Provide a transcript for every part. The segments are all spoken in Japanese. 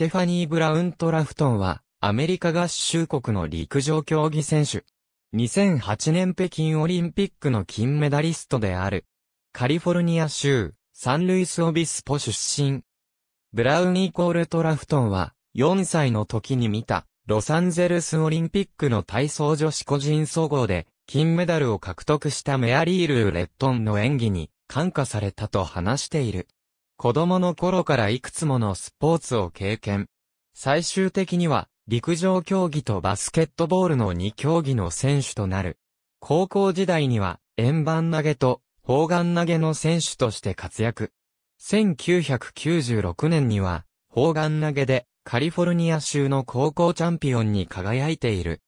テファニー・ブラウントラフトンは、アメリカ合衆国の陸上競技選手。2008年北京オリンピックの金メダリストである。カリフォルニア州、サンルイス・オビスポ出身。ブラウンイコールトラフトンは、4歳の時に見た、ロサンゼルスオリンピックの体操女子個人総合で、金メダルを獲得したメアリール・ー・レットンの演技に、感化されたと話している。子供の頃からいくつものスポーツを経験。最終的には、陸上競技とバスケットボールの2競技の選手となる。高校時代には、円盤投げと砲丸投げの選手として活躍。1996年には、砲丸投げでカリフォルニア州の高校チャンピオンに輝いている。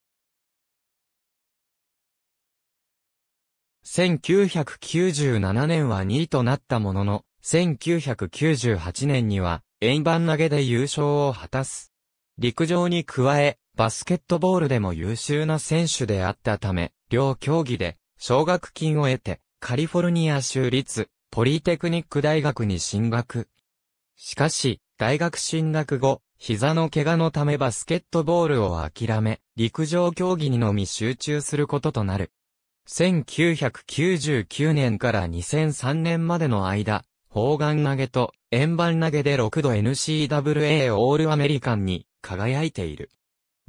1997年は2位となったものの、1998年には円盤投げで優勝を果たす。陸上に加え、バスケットボールでも優秀な選手であったため、両競技で奨学金を得て、カリフォルニア州立ポリテクニック大学に進学。しかし、大学進学後、膝の怪我のためバスケットボールを諦め、陸上競技にのみ集中することとなる。1999年から2003年までの間、砲丸投げと円盤投げで6度 NCWA オールアメリカンに輝いている。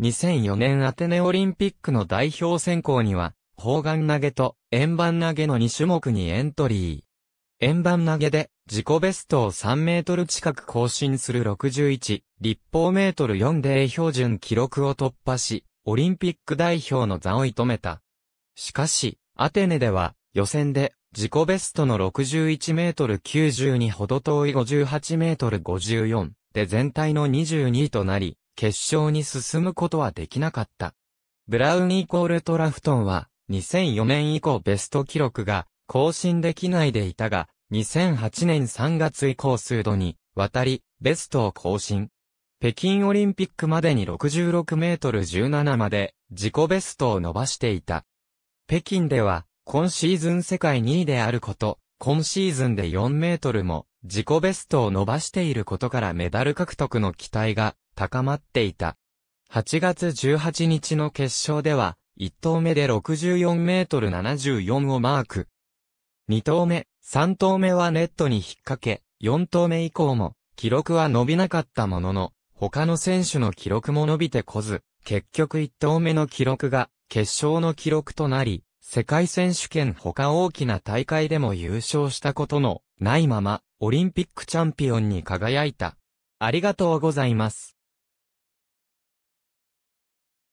2004年アテネオリンピックの代表選考には、砲丸投げと円盤投げの2種目にエントリー。円盤投げで自己ベストを3メートル近く更新する61、立方メートル4で標準記録を突破し、オリンピック代表の座を射止めた。しかし、アテネでは予選で自己ベストの61メートル90にほど遠い58メートル54で全体の22位となり、決勝に進むことはできなかった。ブラウンイコールトラフトンは、2004年以降ベスト記録が更新できないでいたが、2008年3月以降数度に渡り、ベストを更新。北京オリンピックまでに66メートル17まで自己ベストを伸ばしていた。北京では今シーズン世界2位であること、今シーズンで4メートルも自己ベストを伸ばしていることからメダル獲得の期待が高まっていた。8月18日の決勝では、1投目で64メートル74をマーク。2投目、3投目はネットに引っ掛け、4投目以降も記録は伸びなかったものの、他の選手の記録も伸びてこず、結局1投目の記録が決勝の記録となり、世界選手権他大きな大会でも優勝したことのないまま、オリンピックチャンピオンに輝いた。ありがとうございます。